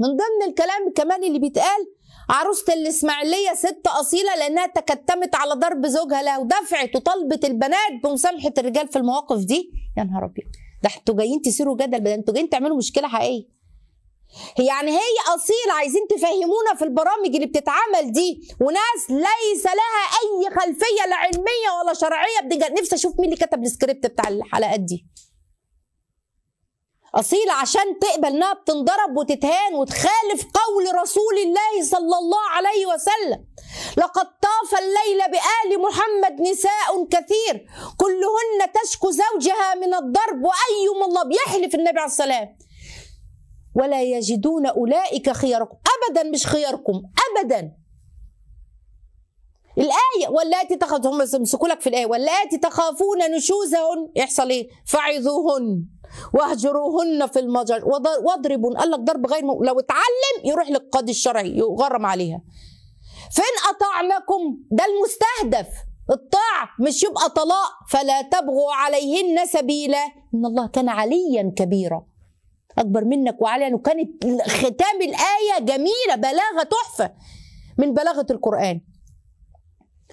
من ضمن الكلام كمان اللي بيتقال عروسة الإسماعيلية ست أصيلة لأنها تكتمت على ضرب زوجها لها ودفعت وطالبت البنات بمسامحة الرجال في المواقف دي يا نهار أبيض ده انتوا جايين تثيروا جدل ده انتوا جايين تعملوا مشكلة حقيقية يعني هي أصيلة عايزين تفهمونا في البرامج اللي بتتعمل دي وناس ليس لها أي خلفية لا علمية ولا شرعية نفسي أشوف مين اللي كتب السكريبت بتاع الحلقات دي أصيلة عشان تقبل إنها بتنضرب وتتهان وتخالف قول رسول الله صلى الله عليه وسلم لقد طاف الليل بآل محمد نساء كثير كلهن تشكو زوجها من الضرب وأيهم الله بيحلف النبي عليه السلام ولا يجدون أولئك خياركم أبدا مش خياركم أبدا الآية واللاتي تخافون هم يمسكوا لك في الآية واللاتي تخافون نشوزهن يحصل إيه؟ فعظوهن واهجروهن في المجر واضربوا قال لك ضرب غير لو اتعلم يروح للقاضي الشرعي يغرم عليها فإن أطعنكم ده المستهدف الطاع مش يبقى طلاق فلا تبغوا عليهن سبيلا إن الله كان عليا كبيرا أكبر منك وعليا وكانت ختام الآية جميلة بلاغة تحفة من بلاغة القرآن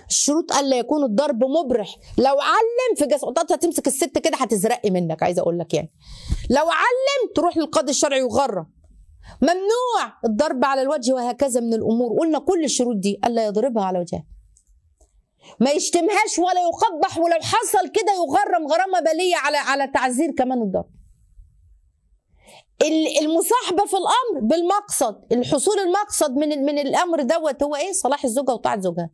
الشروط الا يكون الضرب مبرح لو علم في جسد تمسك الست كده هتزرق منك عايزه اقول لك يعني لو علم تروح للقاضي الشرعي وغرم ممنوع الضرب على الوجه وهكذا من الامور قلنا كل الشروط دي الا يضربها على وجهها ما يشتمهاش ولا يقبح ولو حصل كده يغرم غرامه باليه على على تعذير كمان الضرب المصاحبه في الامر بالمقصد الحصول المقصد من من الامر دوت هو ايه صلاح الزوجه وطاعه زوجها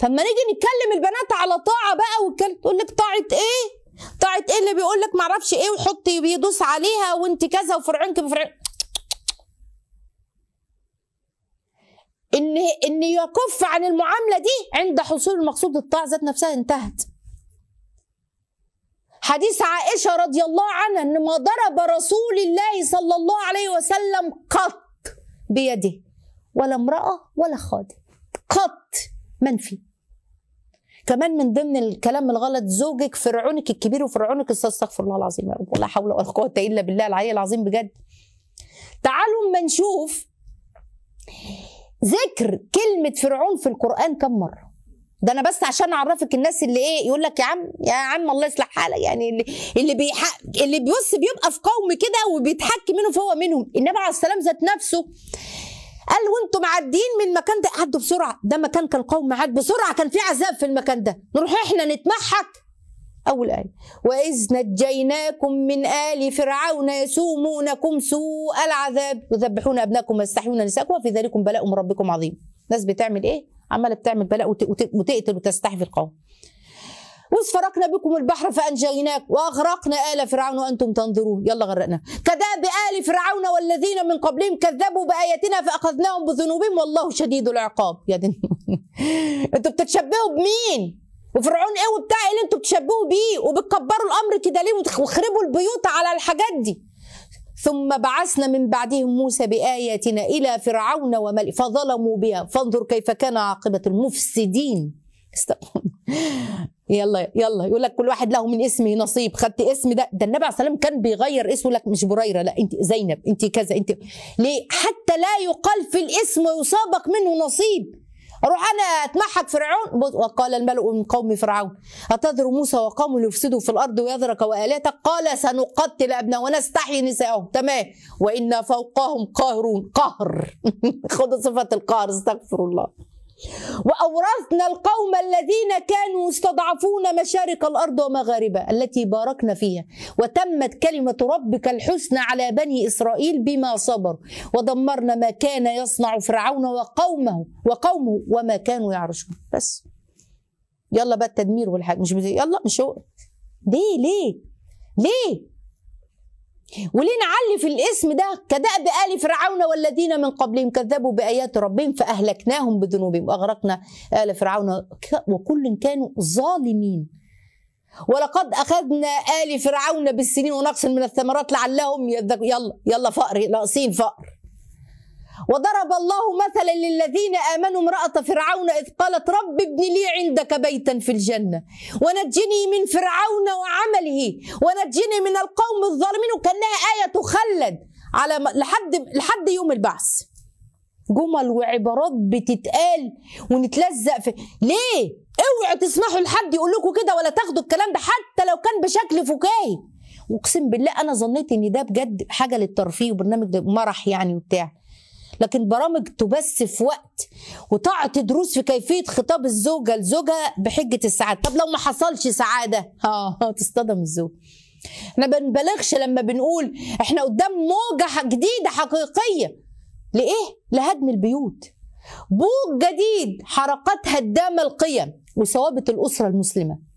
فاما نيجي نتكلم البنات على طاعه بقى والكلام تقول لك طاعه ايه؟ طاعه ايه اللي بيقول لك معرفش ايه وحطي بيدوس عليها وانت كذا وفرعونك بفرعون ان ان يكف عن المعامله دي عند حصول المقصود الطاعه ذات نفسها انتهت حديث عائشة رضي الله عنها أن ما ضرب رسول الله صلى الله عليه وسلم قط بيده ولا امرأة ولا خادم قط منفي كمان من ضمن الكلام الغلط زوجك فرعونك الكبير وفرعونك استغفر الله العظيم يا رب ولا حول ولا قوه الا بالله العلي العظيم بجد تعالوا اما نشوف ذكر كلمه فرعون في القران كم مره ده انا بس عشان اعرفك الناس اللي ايه يقول لك يا عم يا عم الله يصلح حالك يعني اللي اللي بيحق اللي بيبص بيبقى في قوم كده وبيتحكي منه فهو منهم النبي عليه السلام ذات نفسه قال وانتم معديين من المكان ده عدوا بسرعه ده مكان كان قوم معاد بسرعه كان في عذاب في المكان ده نروح احنا نتمحك أول آية وإذ نجيناكم من آل فرعون يسومونكم سوء العذاب يذبحون أبناكم ويستحيون نساءكم وفي ذلكم بلاء من ربكم عظيم ناس بتعمل إيه؟ عمالة بتعمل بلاء وتقتل وتستحي في القوم وإذ فرقنا بكم البحر فأنجيناك وأغرقنا آل فرعون وأنتم تنظرون يلا غرقنا كذاب آل فرعون والذين من قبلهم كذبوا بآياتنا فأخذناهم بذنوبهم والله شديد العقاب يا دنيا أنتوا بتتشبهوا بمين؟ وفرعون ايه وبتاع ايه اللي انتوا بتشبهوا بيه وبتكبروا الامر كده ليه وتخربوا البيوت على الحاجات دي ثم بعثنا من بعدهم موسى بآياتنا إلى فرعون وملئ فظلموا بها فانظر كيف كان عاقبة المفسدين يلا يلا يقول لك كل واحد له من اسمه نصيب خدت اسم ده ده النبي عليه والسلام كان بيغير اسمه لك مش بريره لا انت زينب انت كذا انت ليه حتى لا يقال في الاسم ويسابق منه نصيب اروح انا اتمحك فرعون وقال الملأ من قوم فرعون اتذر موسى وقومه ليفسدوا في الارض ويذرك والهتك قال سنقتل ابناء ونستحي نسائهم تمام وانا فوقهم قاهرون قهر خد صفه القهر استغفر الله وأورثنا القوم الذين كانوا يستضعفون مشارق الأرض ومغاربها التي باركنا فيها وتمت كلمة ربك الحسنى على بني إسرائيل بما صبروا ودمرنا ما كان يصنع فرعون وقومه وقومه وما كانوا يعرشون بس يلا بقى التدمير والحاجة مش بزي. يلا مش هو ليه ليه ليه وليه نعلي في الاسم ده كدأب آل فرعون والذين من قبلهم كذبوا بآيات ربهم فأهلكناهم بذنوبهم وأغرقنا آل فرعون وكل كانوا ظالمين ولقد أخذنا آل فرعون بالسنين ونقص من الثمرات لعلهم يلا يلا فقر ناقصين فقر وضرب الله مثلا للذين آمنوا امرأة فرعون إذ قالت رب ابن لي عندك بيتا في الجنة ونجني من فرعون وعمله ونجني من القوم الظالمين وكأنها آية تخلد على لحد لحد يوم البعث جمل وعبارات بتتقال ونتلزق في ليه اوعوا تسمحوا لحد يقول لكم كده ولا تاخدوا الكلام ده حتى لو كان بشكل فكاهي اقسم بالله انا ظنيت ان ده بجد حاجه للترفيه وبرنامج مرح يعني وبتاع لكن برامج تبث في وقت وتعطي دروس في كيفيه خطاب الزوجه لزوجها بحجه السعاده طب لو ما حصلش سعاده اه تصطدم الزوج احنا ما بنبالغش لما بنقول احنا قدام موجه جديده حقيقيه لايه لهدم البيوت بوق جديد حركات هدامه القيم وثوابت الاسره المسلمه